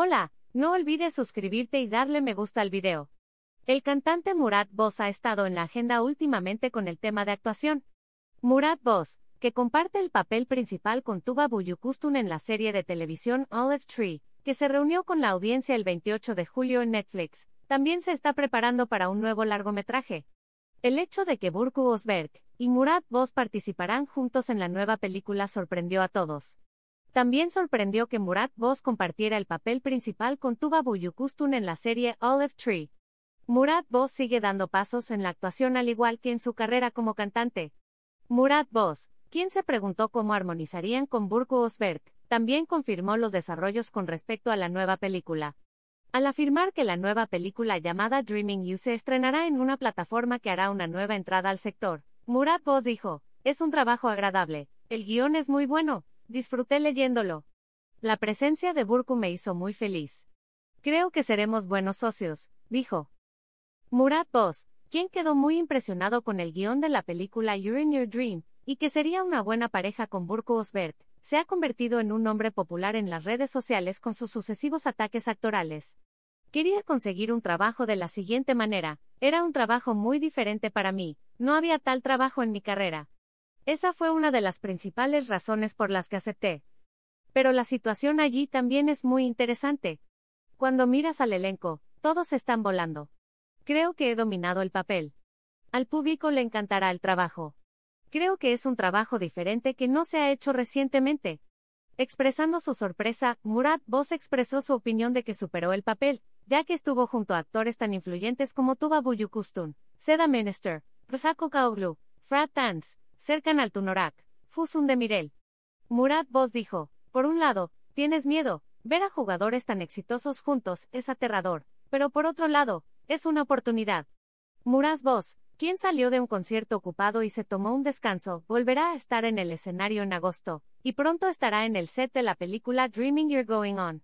Hola, no olvides suscribirte y darle me gusta al video. El cantante Murat Boz ha estado en la agenda últimamente con el tema de actuación. Murat Boz, que comparte el papel principal con Tuba Buyukustun en la serie de televisión Olive Tree, que se reunió con la audiencia el 28 de julio en Netflix, también se está preparando para un nuevo largometraje. El hecho de que Burku Osberg y Murat Boz participarán juntos en la nueva película sorprendió a todos. También sorprendió que Murat Boz compartiera el papel principal con Tuba Buyukustun en la serie Olive Tree. Murat Boz sigue dando pasos en la actuación al igual que en su carrera como cantante. Murat Boz, quien se preguntó cómo armonizarían con Burku Osberg, también confirmó los desarrollos con respecto a la nueva película. Al afirmar que la nueva película llamada Dreaming You se estrenará en una plataforma que hará una nueva entrada al sector, Murat Boz dijo, es un trabajo agradable, el guión es muy bueno, Disfruté leyéndolo. La presencia de Burku me hizo muy feliz. Creo que seremos buenos socios, dijo. Murat Boz, quien quedó muy impresionado con el guión de la película You're in Your Dream, y que sería una buena pareja con Burku Osberg, se ha convertido en un hombre popular en las redes sociales con sus sucesivos ataques actorales. Quería conseguir un trabajo de la siguiente manera, era un trabajo muy diferente para mí, no había tal trabajo en mi carrera, esa fue una de las principales razones por las que acepté. Pero la situación allí también es muy interesante. Cuando miras al elenco, todos están volando. Creo que he dominado el papel. Al público le encantará el trabajo. Creo que es un trabajo diferente que no se ha hecho recientemente. Expresando su sorpresa, Murat Boss expresó su opinión de que superó el papel, ya que estuvo junto a actores tan influyentes como Tuba Buyukustun, Seda Minister, Rzako Kaoglu, Frat Tanz, cercan al Tunorak, Fusun de Mirel. Murat Vos dijo, por un lado, tienes miedo, ver a jugadores tan exitosos juntos es aterrador, pero por otro lado, es una oportunidad. Murat Voss, quien salió de un concierto ocupado y se tomó un descanso, volverá a estar en el escenario en agosto, y pronto estará en el set de la película Dreaming You're Going On.